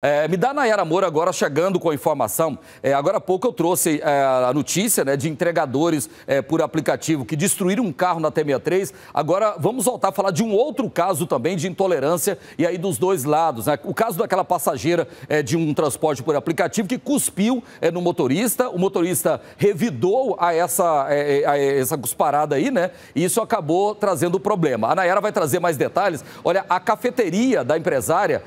É, me dá Nayara Moura agora chegando com a informação. É, agora há pouco eu trouxe é, a notícia né, de entregadores é, por aplicativo que destruíram um carro na T63. Agora vamos voltar a falar de um outro caso também de intolerância e aí dos dois lados. Né? O caso daquela passageira é, de um transporte por aplicativo que cuspiu é, no motorista. O motorista revidou a essa, a essa cusparada aí, né? E isso acabou trazendo o problema. A Nayara vai trazer mais detalhes. Olha, a cafeteria da empresária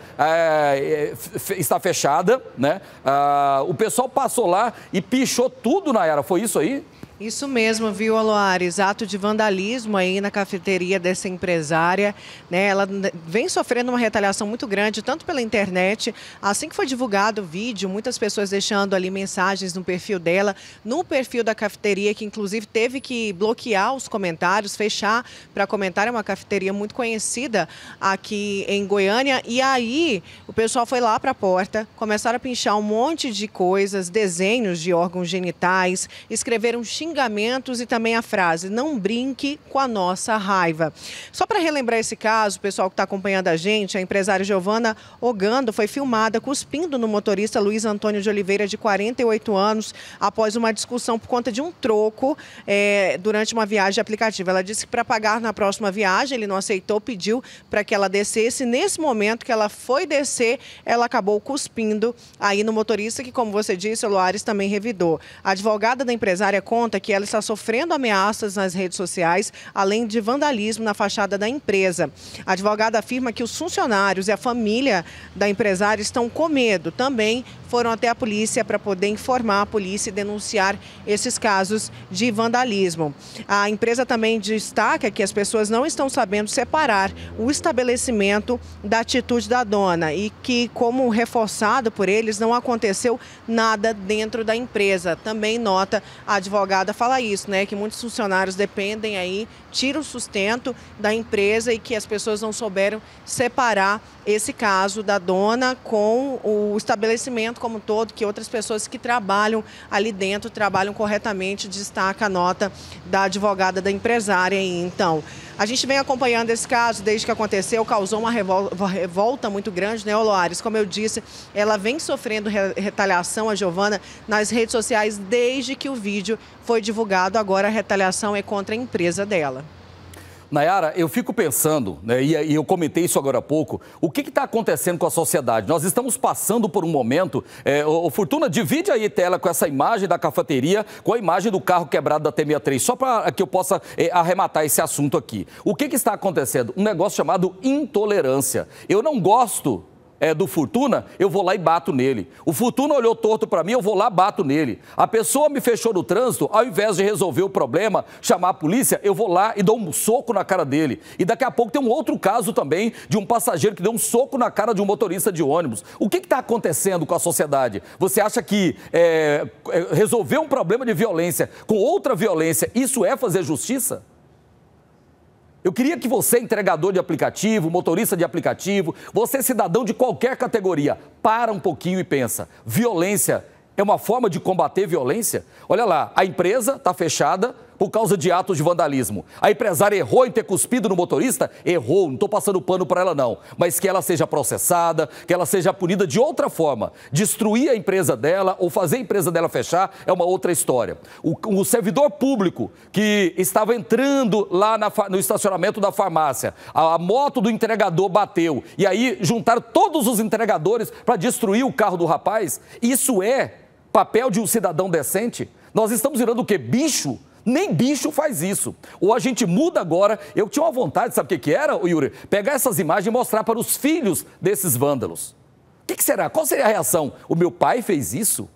está fechada, né? Ah, o pessoal passou lá e pichou tudo, na era. foi isso aí? Isso mesmo, viu, Aloares? Ato de vandalismo aí na cafeteria dessa empresária. Né? Ela vem sofrendo uma retaliação muito grande, tanto pela internet. Assim que foi divulgado o vídeo, muitas pessoas deixando ali mensagens no perfil dela, no perfil da cafeteria, que inclusive teve que bloquear os comentários, fechar para comentar. É uma cafeteria muito conhecida aqui em Goiânia. E aí, o pessoal foi lá para a porta, começaram a pinchar um monte de coisas, desenhos de órgãos genitais, escreveram xingamentos xingamentos e também a frase: não brinque com a nossa raiva. Só para relembrar esse caso, o pessoal que está acompanhando a gente, a empresária Giovana Ogando foi filmada cuspindo no motorista Luiz Antônio de Oliveira, de 48 anos, após uma discussão por conta de um troco é, durante uma viagem aplicativa. Ela disse que para pagar na próxima viagem, ele não aceitou, pediu para que ela descesse. Nesse momento que ela foi descer, ela acabou cuspindo aí no motorista, que, como você disse, o Loares também revidou. A advogada da empresária conta que ela está sofrendo ameaças nas redes sociais, além de vandalismo na fachada da empresa. A advogada afirma que os funcionários e a família da empresária estão com medo. Também foram até a polícia para poder informar a polícia e denunciar esses casos de vandalismo. A empresa também destaca que as pessoas não estão sabendo separar o estabelecimento da atitude da dona e que, como reforçado por eles, não aconteceu nada dentro da empresa. Também nota a advogada Alvorada fala isso, né? Que muitos funcionários dependem aí, tiram o sustento da empresa e que as pessoas não souberam separar esse caso da dona com o estabelecimento como um todo, que outras pessoas que trabalham ali dentro trabalham corretamente, destaca a nota da advogada da empresária aí, então. A gente vem acompanhando esse caso desde que aconteceu, causou uma revolta muito grande, né, Oloares? Como eu disse, ela vem sofrendo retaliação, a Giovana, nas redes sociais desde que o vídeo foi divulgado. Agora a retaliação é contra a empresa dela. Nayara, eu fico pensando, né, e, eu comentei isso agora há pouco, o que está acontecendo com a sociedade? Nós estamos passando por um momento. É, o, Fortuna, divide aí tela com essa imagem da cafeteria, com a imagem do carro quebrado da T63, só para que eu possa é, arrematar esse assunto aqui. O que, que está acontecendo? Um negócio chamado intolerância. Eu não gosto é, do Fortuna, eu vou lá e bato nele. O Fortuna olhou torto para mim, eu vou lá bato nele. A pessoa me fechou no trânsito, ao invés de resolver o problema, chamar a polícia, eu vou lá e dou um soco na cara dele. E daqui a pouco tem um outro caso também de um passageiro que deu um soco na cara de um motorista de ônibus. O que está acontecendo com a sociedade? Você acha que é, é, resolver um problema de violência com outra violência, isso é fazer justiça? Eu queria que você, entregador de aplicativo, motorista de aplicativo, você, cidadão de qualquer categoria, para um pouquinho e pensa: violência é uma forma de combater violência? Olha lá, a empresa está fechada, por causa de atos de vandalismo. A empresária errou em ter cuspido no motorista? Errou, não estou passando pano para ela não. Mas que ela seja processada, que ela seja punida de outra forma. Destruir a empresa dela ou fazer a empresa dela fechar é uma outra história. O, o servidor público que estava entrando lá na, no estacionamento da farmácia, a, a moto do entregador bateu e aí juntaram todos os entregadores para destruir o carro do rapaz. Isso é papel de um cidadão decente? Nós estamos virando o quê? Bicho? Nem bicho faz isso. Ou a gente muda agora. Eu tinha uma vontade, sabe o que, que era, Yuri? Pegar essas imagens e mostrar para os filhos desses vândalos. O que, que será? Qual seria a reação? O meu pai fez isso?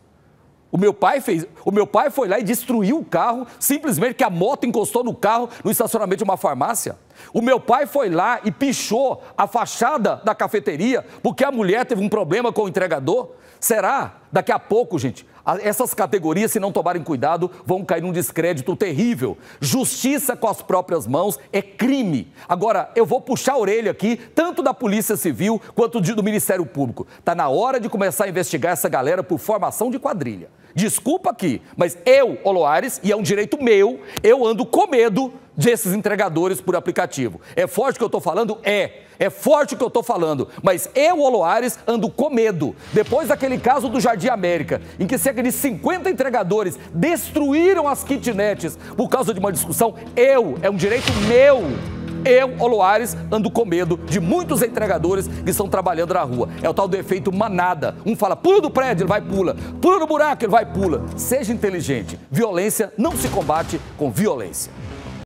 O meu pai fez, o meu pai foi lá e destruiu o carro, simplesmente que a moto encostou no carro no estacionamento de uma farmácia. O meu pai foi lá e pichou a fachada da cafeteria porque a mulher teve um problema com o entregador. Será? Daqui a pouco, gente, essas categorias, se não tomarem cuidado, vão cair num descrédito terrível. Justiça com as próprias mãos é crime. Agora, eu vou puxar a orelha aqui, tanto da Polícia Civil quanto do Ministério Público. Está na hora de começar a investigar essa galera por formação de quadrilha. Desculpa aqui, mas eu, Oloares, e é um direito meu, eu ando com medo desses entregadores por aplicativo. É forte o que eu estou falando? É. É forte o que eu estou falando, mas eu, Oloares, ando com medo. Depois daquele caso do Jardim América, em que cerca de 50 entregadores destruíram as kitnets por causa de uma discussão, eu, é um direito meu eu, Oloares, ando com medo de muitos entregadores que estão trabalhando na rua. É o tal do efeito manada. Um fala, pula do prédio, ele vai pula. Pula do buraco, ele vai pula. Seja inteligente. Violência não se combate com violência.